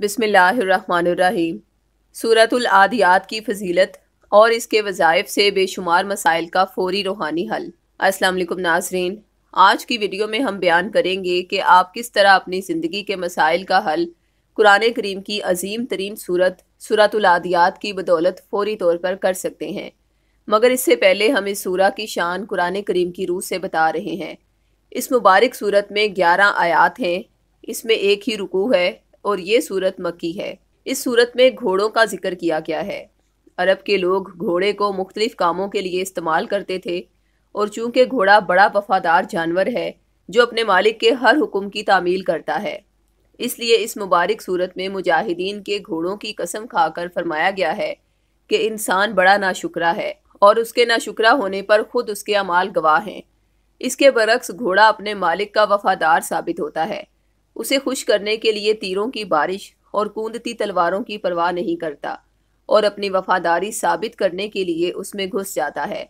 बिसमीम सूरतुल आदियात की फजीलत और इसके वज़ायफ़ से बेशुमार मसाइल का फौरी रूहानी हल अस्सलाम नाजरीन आज की वीडियो में हम बयान करेंगे कि आप किस तरह अपनी ज़िंदगी के मसाइल का हल कुरान करीम की अजीम तरीन सूरत सूरतुल आदियात की बदौलत फौरी तौर पर कर सकते हैं मगर इससे पहले हम इस सूरा की शान कुरान करीम की रूह से बता रहे हैं इस मुबारक सूरत में ग्यारह आयात हैं इसमें एक ही रुकू है और ये सूरत मक्की है इस सूरत में घोड़ों का जिक्र किया गया है अरब के लोग घोड़े को मुख्तलिफ कामों के लिए इस्तेमाल करते थे और चूंकि घोड़ा बड़ा वफादार जानवर है जो अपने मालिक के हर हुक्म की तामील करता है इसलिए इस मुबारक सूरत में मुजाहिदीन के घोड़ों की कसम खाकर फरमाया गया है कि इंसान बड़ा नाशुकरा है और उसके नाशुकरा होने पर खुद उसके अमाल गवाह हैं इसके बरक्स घोड़ा अपने मालिक का वफादार साबित होता है उसे खुश करने के लिए तीरों की बारिश और कूदती तलवारों की परवाह नहीं करता और अपनी वफादारी साबित करने के लिए उसमें घुस जाता है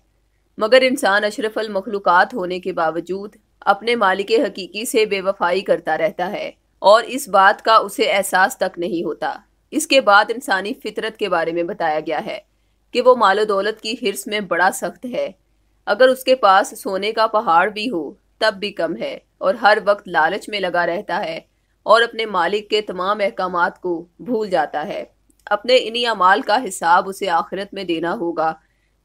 मगर इंसान अशरफल मखलूक़ात होने के बावजूद अपने मालिक हकीकी से बेवफाई करता रहता है और इस बात का उसे एहसास तक नहीं होता इसके बाद इंसानी फितरत के बारे में बताया गया है कि वो मालो दौलत की हिरस में बड़ा सख्त है अगर उसके पास सोने का पहाड़ भी हो तब भी कम है और हर वक्त लालच में लगा रहता है और अपने मालिक के तमाम अहकाम को भूल जाता है अपने इन्हीं अमाल का हिसाब उसे आखिरत में देना होगा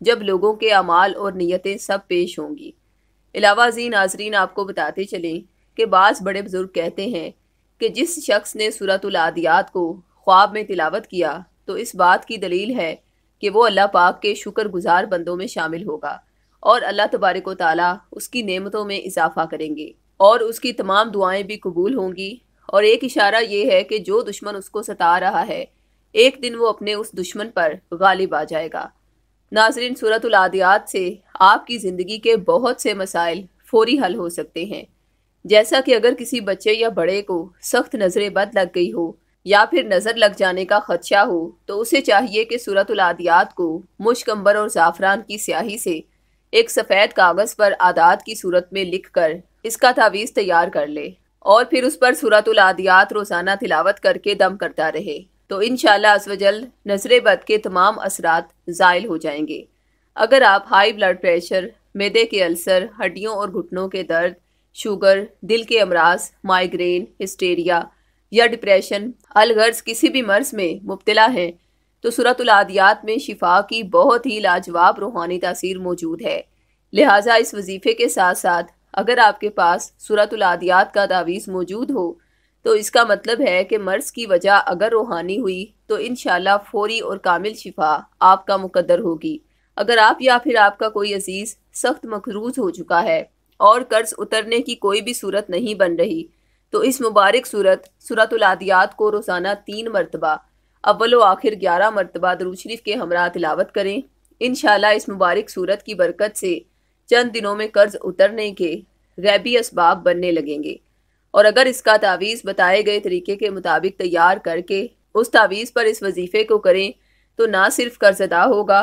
जब लोगों के अमाल और नीयतें सब पेश होंगी अलावा जी नाजरीन आपको बताते चलें कि बास बड़े बुज़ुर्ग कहते हैं कि जिस शख्स ने सूरत आदियात को ख्वाब में तिलावत किया तो इस बात की दलील है कि वो अल्लाह पाक के शुक्रगुजार बंदों में शामिल होगा और अल्लाह तबारक ताली उसकी नेमतों में इजाफ़ा करेंगे और उसकी तमाम दुआएं भी कबूल होंगी और एक इशारा ये है कि जो दुश्मन उसको सता रहा है एक दिन वो अपने उस दुश्मन पर गालिब आ जाएगा नाजरीन सूरतलादियात से आपकी ज़िंदगी के बहुत से मसाइल फौरी हल हो सकते हैं जैसा कि अगर किसी बच्चे या बड़े को सख्त नज़रें बद लग गई हो या फिर नज़र लग जाने का खदशा हो तो उसे चाहिए कि सूरतलादियात को मुश्कम्बर और ज़ाफ़रान की स्याही से एक सफ़ेद कागज़ पर आदात की सूरत में लिख कर इसका तावीज़ तैयार कर ले और फिर उस पर सूरतुल आदियात रोज़ाना तिलावत करके दम करता रहे तो इन शजल नजरे बद के तमाम असरात ज़ायल हो जाएंगे अगर आप हाई ब्लड प्रेशर मैदे के अल्सर हड्डियों और घुटनों के दर्द शुगर दिल के अमराज माइग्रेन हिस्टेरिया या डिप्रेशन अलगर्ज किसी भी मर्ज में मुबतला हैं तो सूरत आदियात में शिफा की बहुत ही लाजवाब रूहानी तासीर मौजूद है लिहाजा इस वजीफ़े के साथ साथ अगर आपके पास सूरत आदियात का तावीज़ मौजूद हो तो इसका मतलब है कि मर्ज़ की वजह अगर रूहानी हुई तो इन फौरी और कामिल शिफा आपका मुकदर होगी अगर आप या फिर आपका कोई अजीज़ सख्त मखरूज हो चुका है और कर्ज उतरने की कोई भी सूरत नहीं बन रही तो इस मुबारक सूरत सूरत आदियात को रोज़ाना तीन मरतबा अव्वल आखिर ग्यारह मरतबा दरूद शरीफ के हमरा तिलावत करें इन इस मुबारक सूरत की बरकत से चंद दिनों में कर्ज उतरने के गैबी इसबाब बनने लगेंगे और अगर इसका तावीज़ बताए गए तरीके के मुताबिक तैयार करके उस तावीज़ पर इस वजीफ़े को करें तो ना सिर्फ कर्ज अदा होगा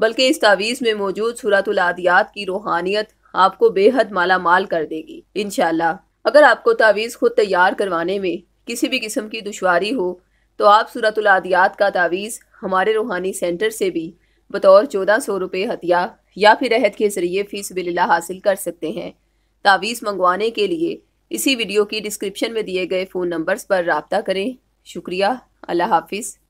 बल्कि इस तावीज़ में मौजूद उलादियात की रूहानियत आपको बेहद माला माल कर देगी इनशाला अगर आपको तावीज़ खुद तैयार करवाने में किसी भी किस्म की दुशारी हो तो आप आदियात का तावीज़ हमारे रूहानी सेंटर से भी बतौर चौदह सौ रुपये हतिया या फिर अहद के ज़रिए फ़ीस बिल्ला हासिल कर सकते हैं तावीज़ मंगवाने के लिए इसी वीडियो की डिस्क्रिप्शन में दिए गए फ़ोन नंबर्स पर रबता करें शुक्रिया अल्लाह हाफिज़